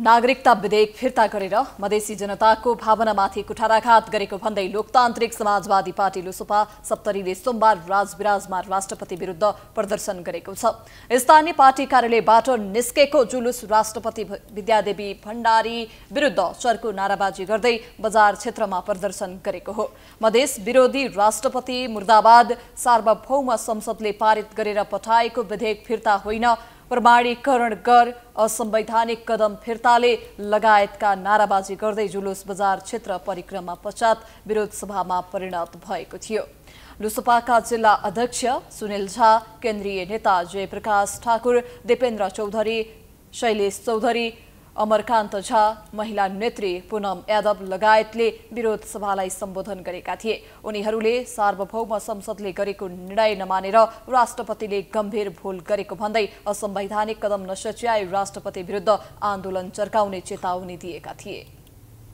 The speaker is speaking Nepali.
नागरिकता विधेयक फिर्ता गरेर मधेसी जनताको भावनामाथि कुठाराघात गरेको भन्दै लोकतान्त्रिक समाजवादी पार्टी लुसोपा सप्तरीले सोमबार राजविराजमा राष्ट्रपति विरुद्ध प्रदर्शन गरेको छ स्थानीय पार्टी कार्यालयबाट निस्केको जुलुस राष्ट्रपति विद्यादेवी भण्डारी विरुद्ध चर्को नाराबाजी गर्दै बजार क्षेत्रमा प्रदर्शन गरेको हो मधेस विरोधी राष्ट्रपति मुर्दाबाद सार्वभौम संसदले पारित गरेर पठाएको विधेयक फिर्ता होइन प्रमाणीकरण गर असंवैधानिक कदम फिर्ताले लगायतका नाराबाजी गर्दै जुलुस बजार क्षेत्र परिक्रमा पश्चात विरोध सभामा परिणत भएको थियो लुसपाका जिल्ला अध्यक्ष सुनिल झा केन्द्रीय नेता जयप्रकाश ठाकुर दिपेन्द्र चौधरी शैलेश चौधरी अमरकान्त झा महिला नेत्री पुनम यादव लगायतले विरोध सभालाई सम्बोधन गरेका थिए उनीहरूले सार्वभौम संसदले गरेको निर्णय नमानेर राष्ट्रपतिले गम्भीर भूल गरेको भन्दै असंवैधानिक कदम नसच्याए राष्ट्रपति विरुद्ध आन्दोलन चर्काउने चेतावनी दिएका थिए